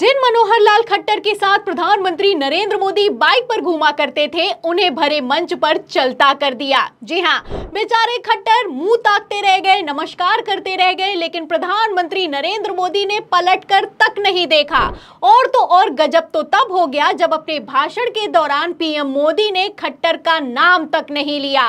जिन मनोहर लाल खट्टर के साथ प्रधानमंत्री नरेंद्र मोदी बाइक पर घूमा करते थे उन्हें भरे मंच पर चलता कर दिया जी हाँ बेचारे खट्टर मुंह ताकते रह गए नमस्कार करते रह गए लेकिन प्रधानमंत्री नरेंद्र मोदी ने पलटकर तक नहीं देखा और तो और गजब तो तब हो गया जब अपने भाषण के दौरान पीएम मोदी ने खट्टर का नाम तक नहीं लिया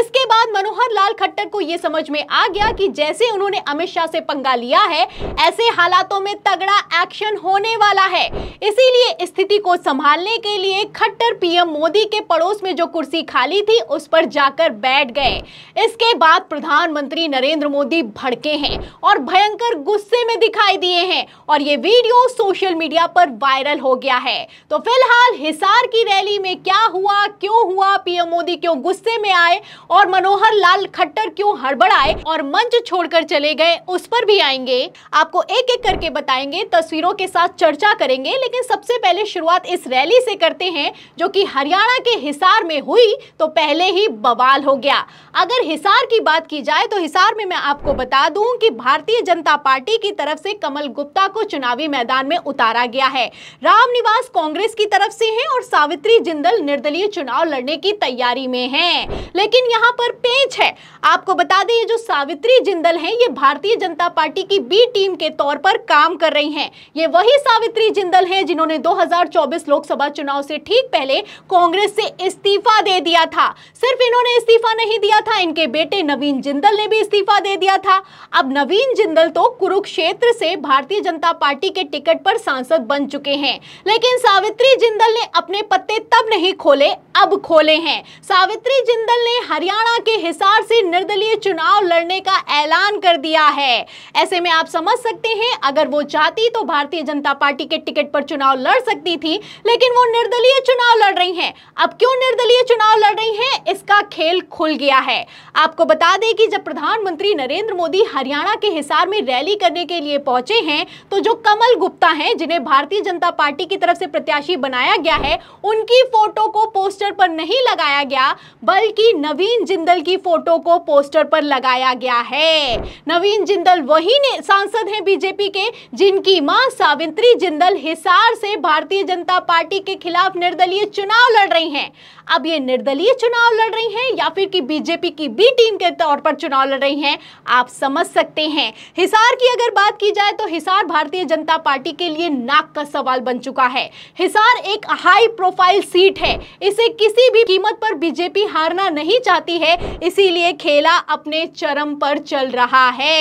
इसके बाद मनोहर लाल खट्टर को यह समझ में आ गया कि जैसे उन्होंने अमित शाह से पंगा लिया है ऐसे हालातों में तगड़ा एक्शन होने होने वाला है इसीलिए स्थिति को संभालने के लिए खट्टर पीएम मोदी के पड़ोस में जो कुर्सी खाली थी उस पर जाकर बैठ गए इसके बाद प्रधानमंत्री नरेंद्र मोदी भड़के हैं और भयंकर गुस्से में दिखाई दिए हैं और ये वीडियो सोशल मीडिया पर वायरल हो गया है तो फिलहाल हिसार की रैली में क्या हुआ क्यों हुआ पीएम मोदी क्यों गुस्से में आए और मनोहर लाल खट्टर क्यों हड़बड़ाए और मंच छोड़कर चले गए उस पर भी आएंगे आपको एक एक करके बताएंगे तस्वीरों के साथ चर्चा करेंगे लेकिन सबसे पहले शुरुआत इस रैली से करते हैं जो कि हरियाणा के हिसार में हुई तो पहले ही बवाल हो गया अगर हिसार की बात की जाए तो हिसार में मैं आपको बता दूं कि भारतीय जनता पार्टी की तरफ से कमल गुप्ता को चुनावी मैदान में उतारा गया है रामनिवास कांग्रेस की तरफ से है और सावित्री जिंदल निर्दलीय चुनाव लड़ने की तैयारी में है लेकिन यहाँ पर पेच है आपको बता दें जो सावित्री जिंदल है ये भारतीय जनता पार्टी की बी टीम के तौर पर काम कर रही है ये वही वही सावित्री जिंदल हैं जिन्होंने 2024 लोकसभा चुनाव से ठीक पहले कांग्रेस से इस्तीफा दे दिया था सिर्फ इन्होंने इस्तीफा नहीं दिया था इनके बेटे नवीन जिंदल ने भी इस्तीफा दे दिया था अब नवीन जिंदल तो कुरुक्षेत्र से भारतीय जनता पार्टी के टिकट पर सांसद बन चुके हैं लेकिन सावित्री जिंदल ने अपने पत्ते तब नहीं खोले अब खोले हैं सावित्री जिंदल ने हरियाणा के हिसार से निर्दलीय चुनाव लड़ने का ऐलान कर दिया है ऐसे में आप समझ सकते हैं अगर वो चाहती तो भारतीय जनता जनता पार्टी के टिकट पर चुनाव लड़ सकती थी लेकिन वो निर्दलीय चुनाव लड़ रही हैं अब क्यों निर्दलीय चुनाव लड़ रही हैं इसका खेल खुल गया है आपको बता दें कि जब प्रधानमंत्री नरेंद्र मोदी हरियाणा के हिसार में रैली करने के लिए पहुंचे हैं तो जो कमल गुप्ता है जिन्हें भारतीय जनता पार्टी की तरफ से प्रत्याशी बनाया गया है उनकी फोटो को पोस्टर पर नहीं लगाया गया बल्कि नवीन जिंदल की फोटो को पोस्टर पर लगाया गया है नवीन जिंदल वही सांसद हैं बीजेपी के जिनकी मां साविन मंत्री जिंदल हिसार से भारतीय जनता पार्टी के खिलाफ निर्दलीय चुनाव लड़ रही हैं अब ये निर्दलीय चुनाव लड़ रही हैं या फिर कि बीजेपी की बी टीम के तौर पर चुनाव लड़ रही हैं आप समझ सकते हैं हिसार की अगर बात की जाए तो हिसार भारतीय जनता पार्टी के लिए नाक का सवाल बन चुका है हिसार एक हाई प्रोफाइल सीट है इसे किसी भी कीमत पर बीजेपी हारना नहीं चाहती है इसीलिए खेला अपने चरम पर चल रहा है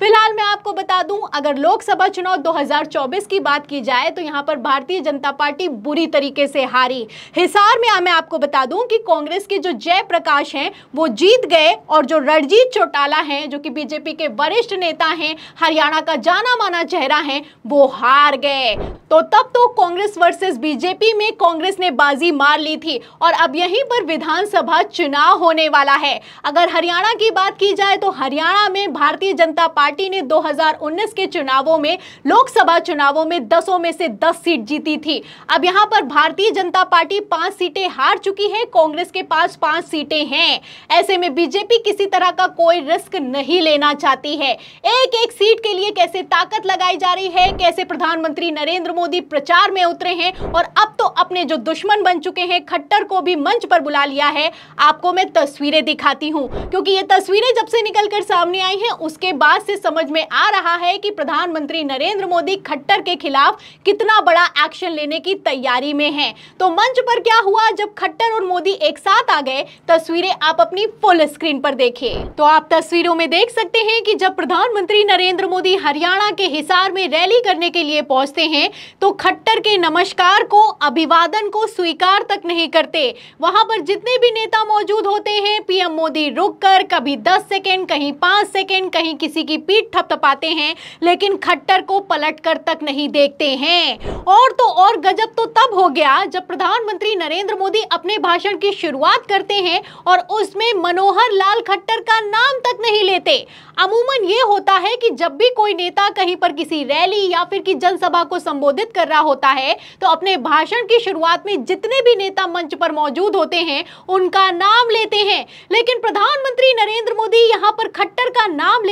फिलहाल मैं आपको बता दूं अगर लोकसभा चुनाव 2024 की बात की जाए तो यहाँ पर भारतीय जनता पार्टी बुरी तरीके से हारी हिसार में मैं आपको बता दूं कि कांग्रेस के जो जयप्रकाश हैं वो जीत गए और जो रणजीत चौटाला हैं जो कि बीजेपी के वरिष्ठ नेता हैं हरियाणा का जाना माना चेहरा है वो हार गए तो तब तो कांग्रेस वर्सेस बीजेपी में कांग्रेस ने बाजी मार ली थी और अब यहीं पर विधानसभा चुनाव होने वाला है अगर हरियाणा की बात की जाए तो हरियाणा में भारतीय जनता पार्टी ने 2019 के चुनावों में लोकसभा चुनावों में दसों में से दस सीट जीती थी अब यहां पर भारतीय जनता पार्टी पांच सीटें हार चुकी चुकी है कांग्रेस के पास पांच सीटें हैं ऐसे में बीजेपी किसी तरह का कोई रिस्क नहीं लेना चाहती है एक एक सीट के लिए कैसे ताकत लगाई जा रही है कैसे प्रधानमंत्री नरेंद्र मोदी प्रचार में उतरे हैं और अब तो अपने जो दुश्मन बन चुके हैं खट्टर को भी मंच पर बुला लिया है आपको मैं तस्वीरें दिखाती हूँ क्योंकि ये तस्वीरें जब से निकल कर सामने आई हैं उसके बाद से समझ में आ रहा है कि प्रधानमंत्री नरेंद्र मोदी खट्टर के खिलाफ कितना बड़ा एक्शन लेने की तैयारी में है तो मंच पर क्या हुआ जब खट्टर और मोदी एक साथ आ गए तस्वीरें आप अपनी फुल स्क्रीन पर देखिए तो आप तस्वीरों में देख सकते हैं कि जब प्रधानमंत्री नरेंद्र मोदी हरियाणा के हिसार में रैली करने के लिए पहुंचते हैं तो खट्टर के नमस्कार को अभिवादन को स्वीकार तक नहीं करते वहां पर जितने भी नेता मौजूद होते हैं पीएम मोदी रुककर कभी 10 सेकेंड कहीं 5 सेकेंड कहीं किसी की पीठ थपथपाते हैं लेकिन खट्टर को पलट कर तक नहीं देखते हैं और तो और गजब तो तब हो गया जब प्रधानमंत्री नरेंद्र मोदी अपने भाषण की शुरुआत करते हैं और उसमें मनोहर लाल खट्टर का नाम तक नहीं लेते अमूमन ये होता है कि जब भी कोई नेता कहीं पर किसी रैली या फिर की जनसभा को संबोधित कर रहा होता है तो अपने भाषण की शुरुआत में जितने भी नेता मंच पर मौजूद होते हैं उनका नाम लेते हैं लेकिन प्रधानमंत्री नरेंद्र मोदी यहाँ पर खट्टर का नाम ले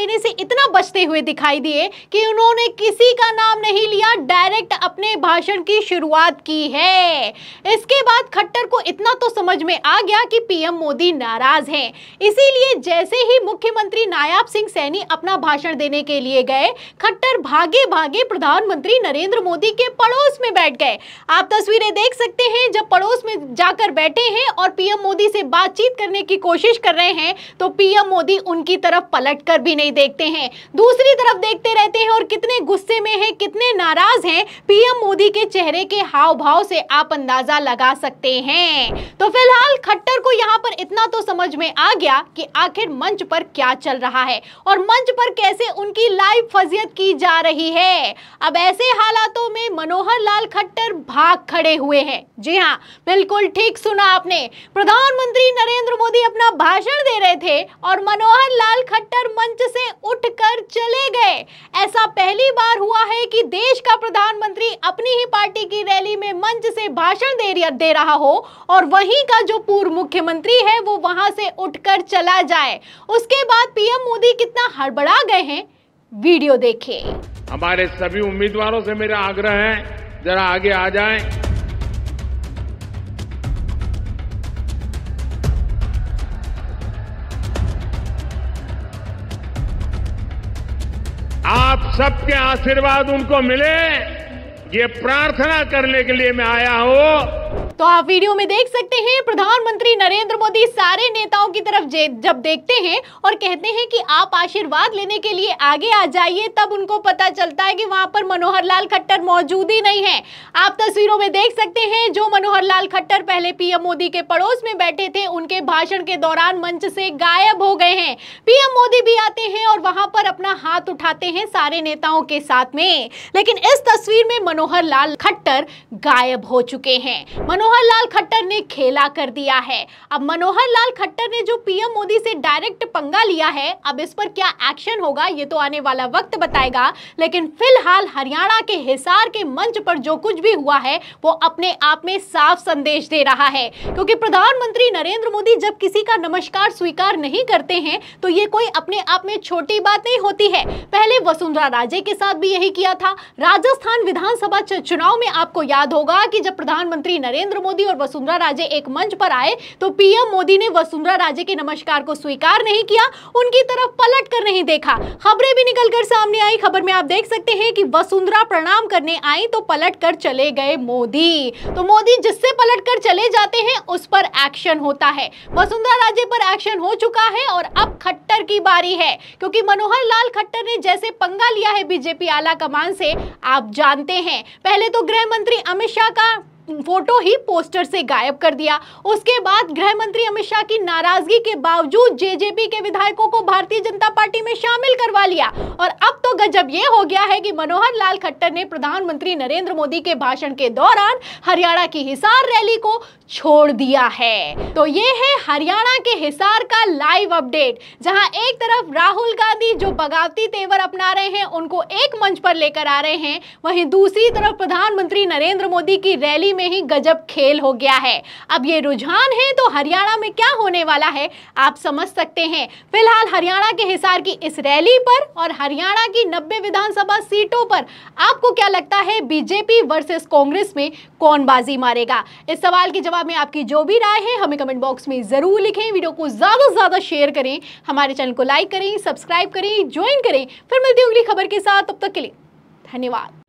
कोसते हुए दिखाई दिए कि उन्होंने किसी का नाम नहीं लिया डायरेक्ट अपने भाषण की शुरुआत की है इसके बाद खट्टर को इतना तो समझ में आ गया कि पीएम मोदी नाराज हैं इसीलिए जैसे ही मुख्यमंत्री नायाब सिंह सैनी अपना भाषण देने के लिए गए खट्टर भागे भागे प्रधानमंत्री नरेंद्र मोदी के पड़ोस में बैठ गए आप तस्वीरें देख सकते हैं जब पड़ोस में जाकर बैठे हैं और पीएम मोदी से बातचीत करने की कोशिश कर रहे हैं तो पीएम मोदी उनकी तरफ पलट कर भी नहीं देखते हैं दूसरी तरफ देखते रहते हैं और कितने गुस्से में हैं कितने नाराज हैं पीएम मोदी के चेहरे के हाव भाव से आप अंदाजा लगा सकते हैं तो फिलहाल खट्टर को यहाँ पर इतना तो समझ में आ गया कि आखिर मंच पर क्या चल रहा है और मंच पर कैसे उनकी लाइव फजियत की जा रही है अब ऐसे हालातों में मनोहर लाल खट्टर भाग खड़े हुए हैं जी हाँ बिल्कुल ठीक सुना आपने प्रधानमंत्री नरेंद्र मोदी अपना भाषण दे रहे थे और मनोहर लाल खट्टर मंच से उठकर चले गए ऐसा पहली बार हुआ है कि देश का प्रधानमंत्री अपनी ही पार्टी की रैली में मंच से भाषण दे, दे रहा हो और वहीं का जो पूर्व मुख्यमंत्री है वो वहां से उठकर चला जाए उसके बाद पीएम मोदी कितना हड़बड़ा गए हैं वीडियो देखिए हमारे सभी उम्मीदवारों से मेरा आग्रह है जरा आगे आ जाएं सबके आशीर्वाद उनको मिले ये प्रार्थना करने के लिए मैं आया हूं तो आप वीडियो में देख सकते हैं प्रधानमंत्री नरेंद्र मोदी सारे नेताओं की तरफ जब देखते हैं और कहते हैं कि आप आशीर्वाद लेने के लिए आगे आ जाइए तब उनको पता चलता है कि वहां पर मनोहर लाल खट्टर मौजूद ही नहीं है आप तस्वीरों में देख सकते हैं जो मनोहर लाल खट्टर पहले पीएम मोदी के पड़ोस में बैठे थे उनके भाषण के दौरान मंच से गायब हो गए हैं पीएम मोदी भी आते हैं और वहां पर अपना हाथ उठाते हैं सारे नेताओं के साथ में लेकिन इस तस्वीर में मनोहर लाल खट्टर गायब हो चुके हैं मनोहर मनोहर लाल खट्टर ने खेला कर दिया है अब मनोहर लाल खट्टर ने जो पीएम मोदी से डायरेक्ट पंगा लिया है अब इस पर क्या एक्शन होगा ये तो आने वाला वक्त बताएगा लेकिन फिलहाल हरियाणा के हिसार के मंच पर जो कुछ भी हुआ है वो अपने आप में साफ संदेश दे रहा है क्योंकि प्रधानमंत्री नरेंद्र मोदी जब किसी का नमस्कार स्वीकार नहीं करते हैं तो ये कोई अपने आप में छोटी बात नहीं होती है पहले वसुंधरा राजे के साथ भी यही किया था राजस्थान विधानसभा चुनाव में आपको याद होगा कि जब प्रधानमंत्री नरेंद्र मोदी और वसुंधरा राजे एक मंच पर आए तो पीएम मोदी ने वसुंधरा राजे के नमस्कार को स्वीकार नहीं किया उनकी तरफ पलट कर नहीं देखा खबरें भी निकल कर सामने आई खबर में आप देख सकते हैं कि वसुंधरा प्रणाम करने आई तो पलट कर चले गए मोदी तो मोदी जिससे पलट कर चले जाते हैं उस पर एक्शन होता है वसुंधरा राजे पर एक्शन हो चुका है और अब खट्टर की बारी है क्योंकि मनोहर लाल खट्टर ने जैसे पंगा लिया है बीजेपी आला कमान से आप जानते हैं पहले तो गृह मंत्री अमित शाह का फोटो ही पोस्टर से गायब कर दिया उसके बाद गृह मंत्री अमित शाह की नाराजगी के बावजूद जेजेपी के विधायकों को भारतीय जनता पार्टी में शामिल करवा लिया और अब तो गजब यह हो गया है कि मनोहर लाल खट्टर ने प्रधानमंत्री नरेंद्र मोदी के भाषण के दौरान हरियाणा की हिसार रैली को छोड़ दिया है तो ये है हरियाणा के हिसार का लाइव अपडेट जहां एक तरफ राहुल गांधी जो बगावती तेवर अपना रहे हैं उनको एक मंच पर लेकर आ रहे हैं वहीं दूसरी तरफ प्रधानमंत्री नरेंद्र मोदी की रैली में ही गजब खेल हो गया है अब ये रुझान है तो हरियाणा में क्या होने वाला है आप समझ सकते हैं फिलहाल हरियाणा के हिसार की इस रैली पर और हरियाणा की नब्बे विधानसभा सीटों पर आपको क्या लगता है बीजेपी वर्सेस कांग्रेस में कौन बाजी मारेगा इस सवाल के जवाब में आपकी जो भी राय है हमें कमेंट बॉक्स में ज़रूर लिखें वीडियो को ज़्यादा से ज़्यादा शेयर करें हमारे चैनल को लाइक करें सब्सक्राइब करें ज्वाइन करें फिर मिलती हूँ अगली खबर के साथ तब तक के लिए धन्यवाद